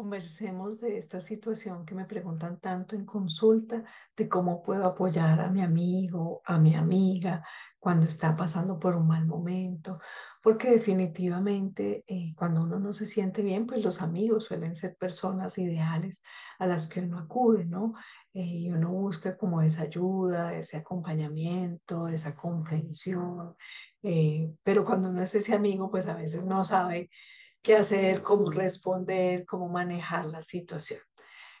conversemos de esta situación que me preguntan tanto en consulta, de cómo puedo apoyar a mi amigo, a mi amiga, cuando está pasando por un mal momento, porque definitivamente eh, cuando uno no se siente bien, pues los amigos suelen ser personas ideales a las que uno acude, ¿no? Eh, y uno busca como esa ayuda, ese acompañamiento, esa comprensión, eh, pero cuando uno es ese amigo, pues a veces no sabe qué hacer, cómo responder, cómo manejar la situación.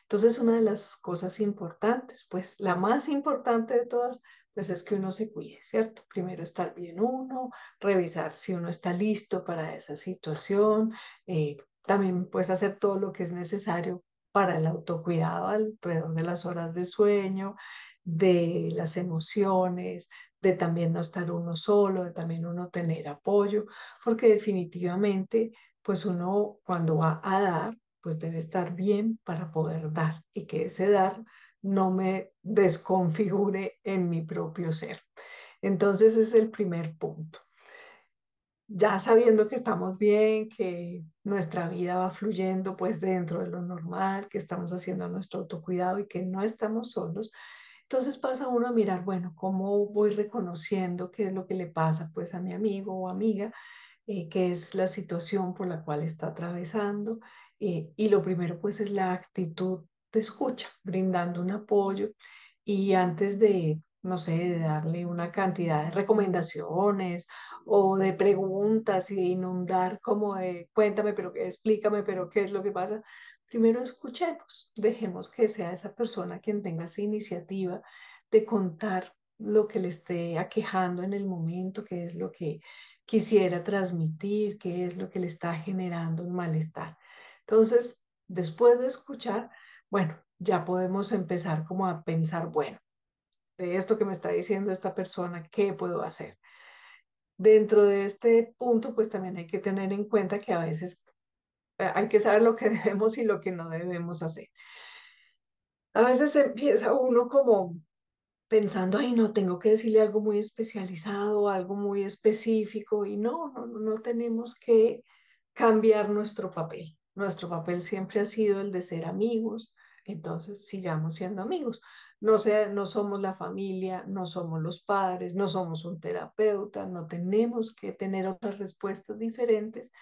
Entonces, una de las cosas importantes, pues la más importante de todas, pues es que uno se cuide, ¿cierto? Primero estar bien uno, revisar si uno está listo para esa situación, eh, también puedes hacer todo lo que es necesario para el autocuidado alrededor de las horas de sueño, de las emociones, de también no estar uno solo, de también uno tener apoyo, porque definitivamente pues uno cuando va a dar, pues debe estar bien para poder dar y que ese dar no me desconfigure en mi propio ser. Entonces es el primer punto. Ya sabiendo que estamos bien, que nuestra vida va fluyendo pues dentro de lo normal, que estamos haciendo nuestro autocuidado y que no estamos solos, entonces pasa uno a mirar, bueno, ¿cómo voy reconociendo qué es lo que le pasa pues a mi amigo o amiga? eh, que es la situación por la cual está atravesando. Eh, y lo primero, pues, es la actitud de escucha, brindando un apoyo. Y antes de, no sé, de darle una cantidad de recomendaciones o de preguntas y inundar como de, cuéntame, pero explícame, pero qué es lo que pasa, primero escuchemos, dejemos que sea esa persona quien tenga esa iniciativa de contar lo que le esté aquejando en el momento, qué es lo que quisiera transmitir, qué es lo que le está generando un malestar. Entonces, después de escuchar, bueno, ya podemos empezar como a pensar, bueno, de esto que me está diciendo esta persona, ¿qué puedo hacer? Dentro de este punto, pues también hay que tener en cuenta que a veces eh, hay que saber lo que debemos y lo que no debemos hacer. A veces empieza uno como pensando, ay, no, tengo que decirle algo muy especializado, algo muy específico, y no, no, no tenemos que cambiar nuestro papel. Nuestro papel siempre ha sido el de ser amigos, entonces sigamos siendo amigos. No, sea, no somos la familia, no somos los padres, no somos un terapeuta, no tenemos que tener otras respuestas diferentes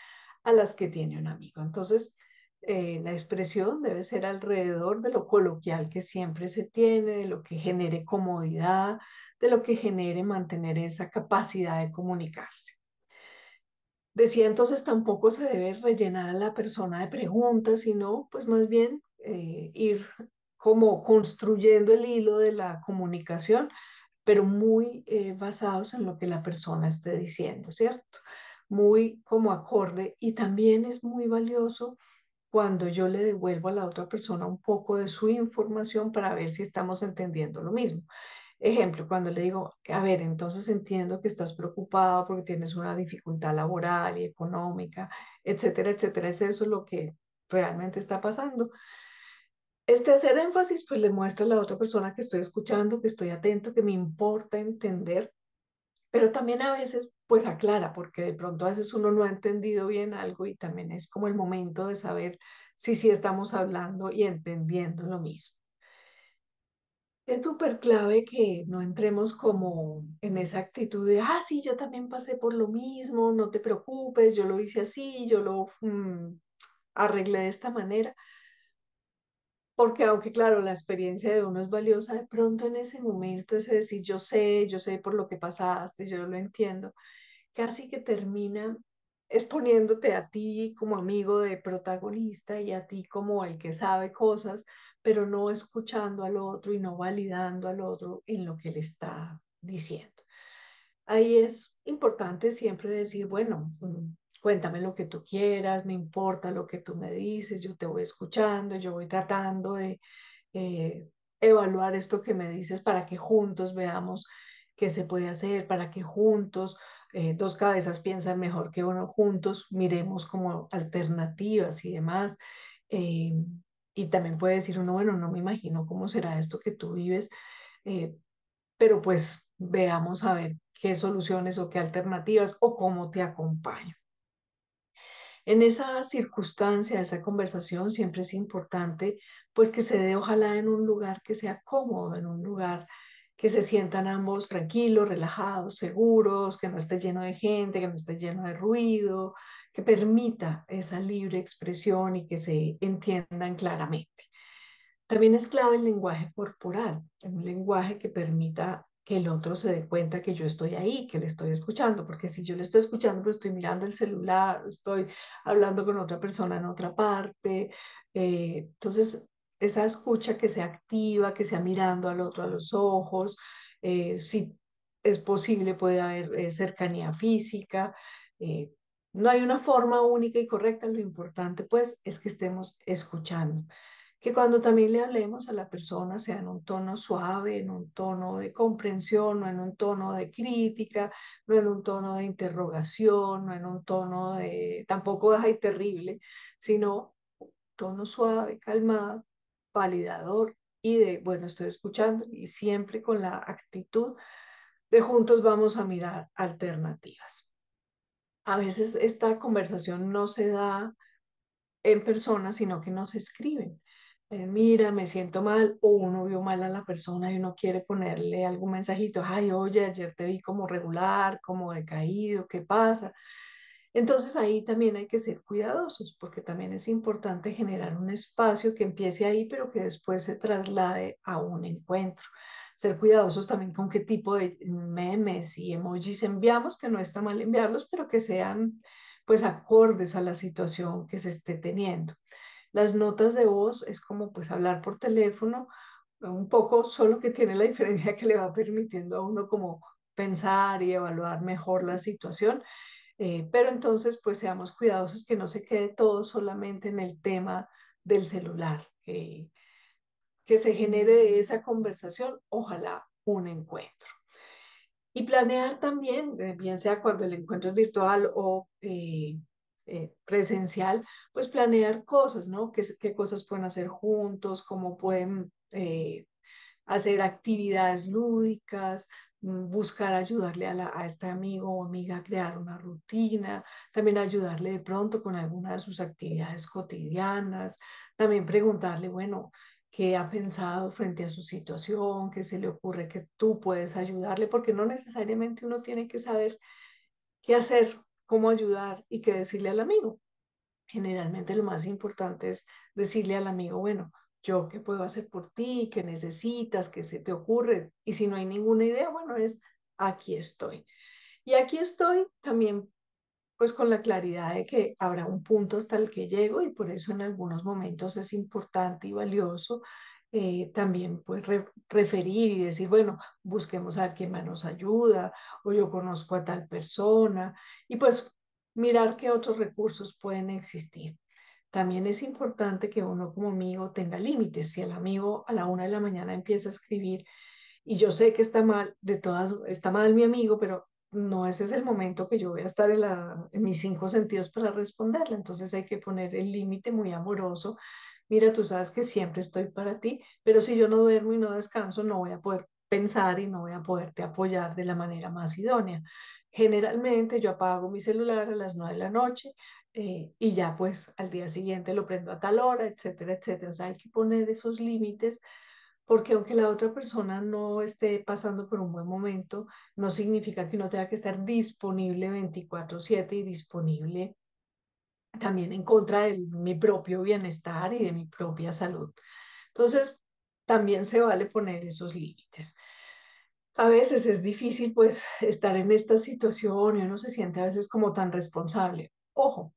a las que tiene un amigo. Entonces, eh, la expresión debe ser alrededor de lo coloquial que siempre se tiene, de lo que genere comodidad, de lo que genere mantener esa capacidad de comunicarse. Decía entonces, tampoco se debe rellenar a la persona de preguntas, sino pues más bien eh, ir como construyendo el hilo de la comunicación, pero muy eh, basados en lo que la persona esté diciendo, ¿cierto? Muy como acorde y también es muy valioso cuando yo le devuelvo a la otra persona un poco de su información para ver si estamos entendiendo lo mismo. Ejemplo, cuando le digo, a ver, entonces entiendo que estás preocupado porque tienes una dificultad laboral y económica, etcétera, etcétera, es eso lo que realmente está pasando. Este hacer énfasis, pues le muestra a la otra persona que estoy escuchando, que estoy atento, que me importa entender pero también a veces pues aclara, porque de pronto a veces uno no ha entendido bien algo y también es como el momento de saber si sí estamos hablando y entendiendo lo mismo. Es súper clave que no entremos como en esa actitud de, ah, sí, yo también pasé por lo mismo, no te preocupes, yo lo hice así, yo lo mm, arreglé de esta manera, porque aunque claro, la experiencia de uno es valiosa, de pronto en ese momento, ese decir, yo sé, yo sé por lo que pasaste, yo lo entiendo, casi que termina exponiéndote a ti como amigo de protagonista y a ti como el que sabe cosas, pero no escuchando al otro y no validando al otro en lo que le está diciendo. Ahí es importante siempre decir, bueno, mm, cuéntame lo que tú quieras, me importa lo que tú me dices, yo te voy escuchando, yo voy tratando de eh, evaluar esto que me dices para que juntos veamos qué se puede hacer, para que juntos, eh, dos cabezas piensan mejor que uno, juntos miremos como alternativas y demás. Eh, y también puede decir uno, bueno, no me imagino cómo será esto que tú vives, pero pues veamos a ver qué soluciones o qué alternativas o cómo te acompaño. En esa circunstancia, esa conversación siempre es importante, pues que se dé ojalá en un lugar que sea cómodo, en un lugar que se sientan ambos tranquilos, relajados, seguros, que no esté lleno de gente, que no esté lleno de ruido, que permita esa libre expresión y que se entiendan claramente. También es clave el lenguaje corporal, un lenguaje que permita que el otro se dé cuenta que yo estoy ahí, que le estoy escuchando, porque si yo le estoy escuchando, pero estoy mirando el celular, estoy hablando con otra persona en otra parte. Eh, entonces, esa escucha que se activa, que sea mirando al otro a los ojos, eh, si es posible puede haber eh, cercanía física. no hay una forma única y correcta, lo importante pues es que estemos escuchando que cuando también le hablemos a la persona sea en un tono suave, en un tono de comprensión, no en un tono de crítica, no en un tono de interrogación, no en un tono de tampoco de terrible, sino tono suave, calmado, validador y de, bueno, estoy escuchando y siempre con la actitud de juntos vamos a mirar alternativas. A veces esta conversación no se da en persona, sino que nos escriben. Eh, mira, me siento mal, o uno vio mal a la persona y uno quiere ponerle algún mensajito, ay, oye, ayer te vi como regular, como decaído, ¿qué pasa? Entonces ahí también hay que ser cuidadosos, porque también es importante generar un espacio que empiece ahí, pero que después se traslade a un encuentro. Ser cuidadosos también con qué tipo de memes y emojis enviamos, que no está mal enviarlos, pero que sean pues acordes a la situación que se esté teniendo. Las notas de voz es como pues hablar por teléfono, eh, un poco, solo que tiene la diferencia que le va permitiendo a uno como pensar y evaluar mejor la situación. Eh, pero entonces, pues seamos cuidadosos que no se quede todo solamente en el tema del celular, eh, que se genere de mm. esa conversación, ojalá un encuentro. Y planear también, bien sea cuando el encuentro es virtual o eh, eh, presencial, pues planear cosas, ¿no? ¿Qué, cosas pueden hacer juntos? ¿Cómo pueden eh, hacer actividades lúdicas? Mm, buscar ayudarle a, a, este amigo o amiga a crear una rutina, también ayudarle de pronto con alguna de sus actividades cotidianas, también preguntarle, bueno, qué ha pensado frente a su situación, qué se le ocurre que tú puedes ayudarle, porque no necesariamente uno tiene que saber qué hacer cómo ayudar y qué decirle al amigo. Generalmente lo más importante es decirle al amigo, bueno, yo qué puedo hacer por ti, qué necesitas, qué se te ocurre. Y si no hay ninguna idea, bueno, es aquí estoy. Y aquí estoy también pues con la claridad de que habrá un punto hasta el que llego y por eso en algunos momentos es importante y valioso eh, también pues referir y decir, bueno, busquemos a quien más nos ayuda o yo conozco a tal persona y pues mirar qué otros recursos pueden existir. También es importante que uno como amigo tenga límites. Si el amigo a la una de la mañana empieza a escribir y yo sé que está mal, de todas, está mal mi amigo, pero no ese es el momento que yo voy a estar en, mis cinco sentidos para responderle. Entonces hay que poner el límite muy amoroso. Mira, tú sabes que siempre estoy para ti, pero si yo no duermo y no descanso, no voy a poder pensar y no voy a poderte apoyar de la manera más idónea. Generalmente yo apago mi celular a las nueve de la noche eh, y ya pues al día siguiente lo prendo a tal hora, etcétera, etcétera. O sea, hay que poner esos límites porque aunque la otra persona no esté pasando por un buen momento, no significa que no tenga que estar disponible 24/7 y disponible también en contra de mi propio bienestar y de mi propia salud. Entonces, también se vale poner esos límites. A veces es difícil pues estar en esta situación y uno se siente a veces como tan responsable. Ojo,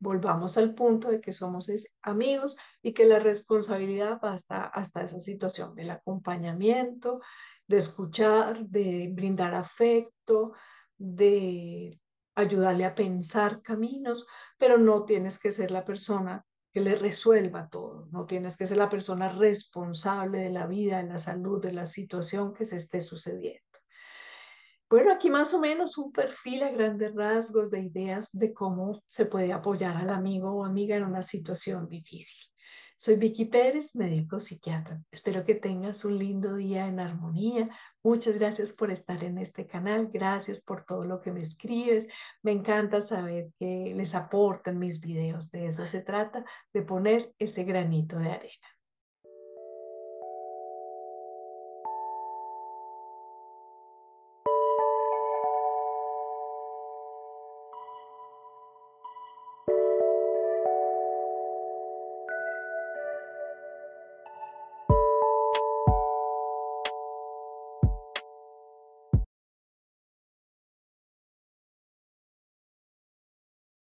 volvamos al punto de que somos amigos y que la responsabilidad va hasta, hasta esa situación del acompañamiento, de escuchar, de brindar afecto, de ayudarle a pensar caminos, pero no tienes que ser la persona que le resuelva todo, no tienes que ser la persona responsable de la vida, de la salud, de la situación que se esté sucediendo. Bueno, aquí más o menos un perfil a grandes rasgos de ideas de cómo se puede apoyar al amigo o amiga en una situación difícil. Soy Vicky Pérez, médico psiquiatra. Espero que tengas un lindo día en armonía. Muchas gracias por estar en este canal. Gracias por todo lo que me escribes. Me encanta saber que les aportan mis videos. De eso se trata, de poner ese granito de arena.